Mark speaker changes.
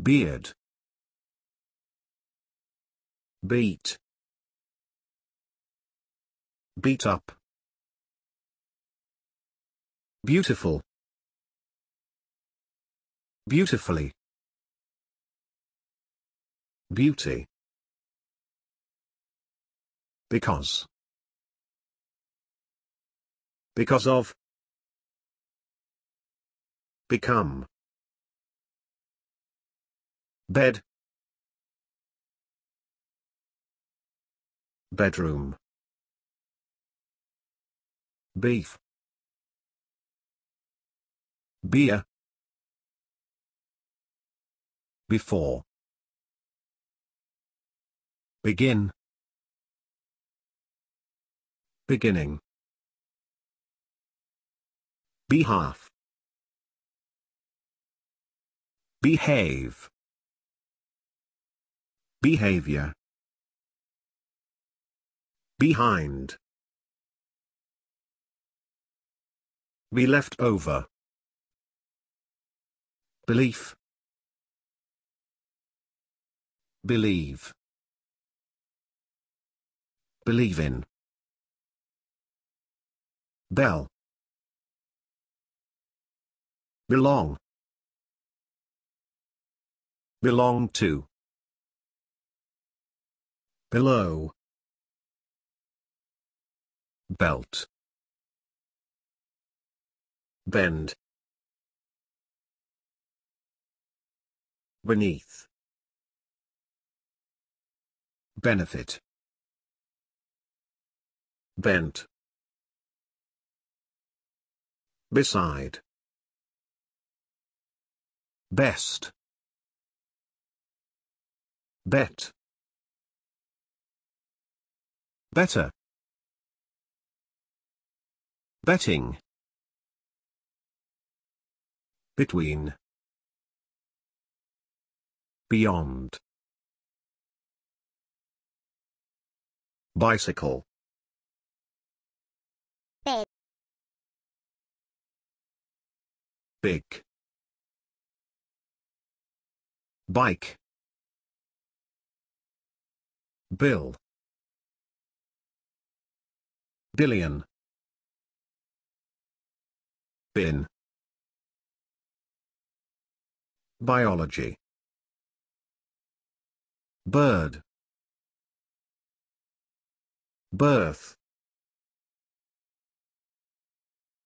Speaker 1: Beard. Beat. Beat up. Beautiful. Beautifully. Beauty. Because. Because of. Become. Bed. Bedroom. Beef. Beer. Before. Begin. Beginning. Behalf. Behave. Behavior Behind Be left over Belief Believe Believe in Bell Belong Belong to below belt bend beneath benefit bent beside best bet Better. Betting. Between. Beyond. Bicycle. Big. Big. Bike. Bill billion bin biology bird birth